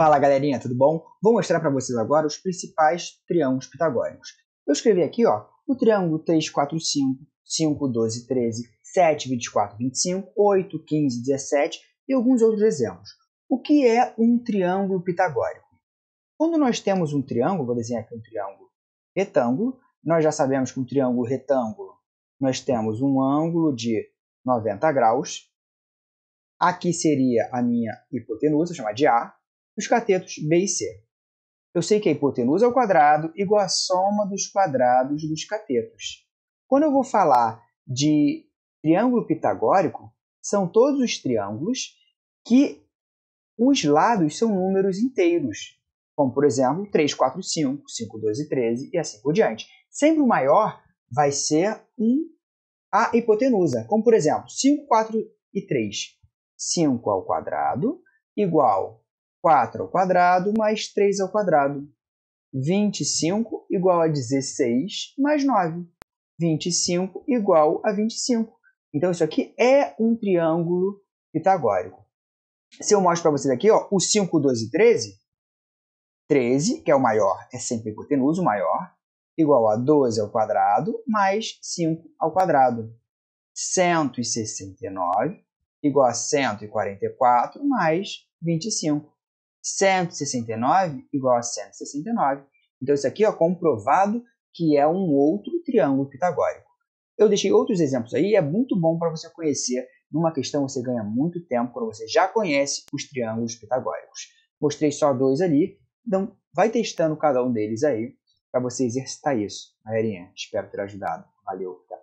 Fala galerinha, tudo bom? Vou mostrar para vocês agora os principais triângulos pitagóricos. Eu escrevi aqui ó, o triângulo 3, 4, 5, 5, 12, 13, 7, 24, 25, 8, 15, 17 e alguns outros exemplos. O que é um triângulo pitagórico? Quando nós temos um triângulo, vou desenhar aqui um triângulo retângulo, nós já sabemos que um triângulo retângulo nós temos um ângulo de 90 graus. Aqui seria a minha hipotenusa, chamada de A dos catetos B e C. Eu sei que a hipotenusa ao é quadrado é igual à soma dos quadrados dos catetos. Quando eu vou falar de triângulo pitagórico, são todos os triângulos que os lados são números inteiros, como por exemplo 3, 4, 5, 5, 12, 13 e assim por diante. Sempre o maior vai ser um a hipotenusa, como por exemplo 5, 4 e 3. 5 ao quadrado igual 4 ao quadrado mais 3 ao quadrado. 25 igual a 16 mais 9. 25 igual a 25. Então, isso aqui é um triângulo pitagórico. Se eu mostro para vocês aqui, ó, o 5, 12 13, 13, que é o maior, é sempre hipotenusa, o maior, igual a 12 ao quadrado mais 5 ao quadrado. 169 igual a 144 mais 25. 169 igual a 169. Então, isso aqui é comprovado que é um outro triângulo pitagórico. Eu deixei outros exemplos aí, é muito bom para você conhecer. Numa questão você ganha muito tempo quando você já conhece os triângulos pitagóricos. Mostrei só dois ali, então vai testando cada um deles aí para você exercitar isso. Galerinha, espero ter ajudado. Valeu, até